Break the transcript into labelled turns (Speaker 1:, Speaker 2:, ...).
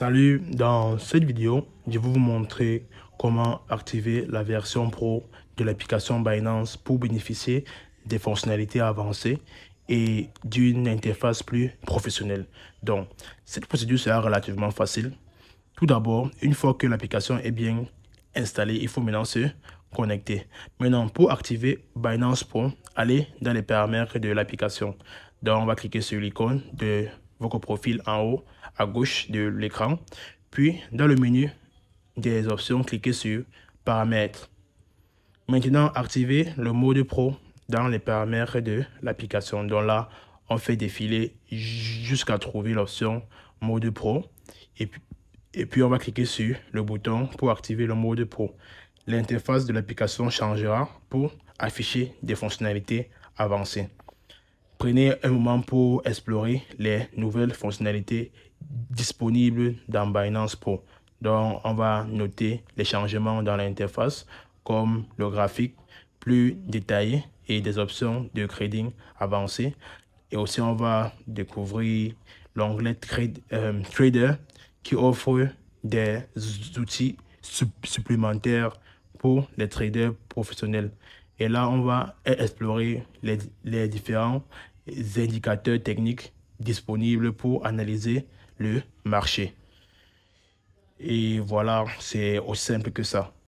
Speaker 1: Salut, dans cette vidéo, je vais vous montrer comment activer la version pro de l'application Binance pour bénéficier des fonctionnalités avancées et d'une interface plus professionnelle. Donc, cette procédure sera relativement facile. Tout d'abord, une fois que l'application est bien installée, il faut maintenant se connecter. Maintenant, pour activer Binance Pro, allez dans les paramètres de l'application. Donc, on va cliquer sur l'icône de votre profil en haut à gauche de l'écran. Puis, dans le menu des options, cliquez sur Paramètres. Maintenant, activez le mode Pro dans les paramètres de l'application. Donc là, on fait défiler jusqu'à trouver l'option mode Pro. Et puis, et puis, on va cliquer sur le bouton pour activer le mode Pro. L'interface de l'application changera pour afficher des fonctionnalités avancées. Prenez un moment pour explorer les nouvelles fonctionnalités disponibles dans Binance Pro. Donc, on va noter les changements dans l'interface comme le graphique plus détaillé et des options de trading avancées. Et aussi, on va découvrir l'onglet euh, Trader qui offre des outils supplémentaires pour les traders professionnels. Et là, on va explorer les, différents indicateurs techniques disponibles pour analyser le marché. Et voilà, c'est aussi simple que ça.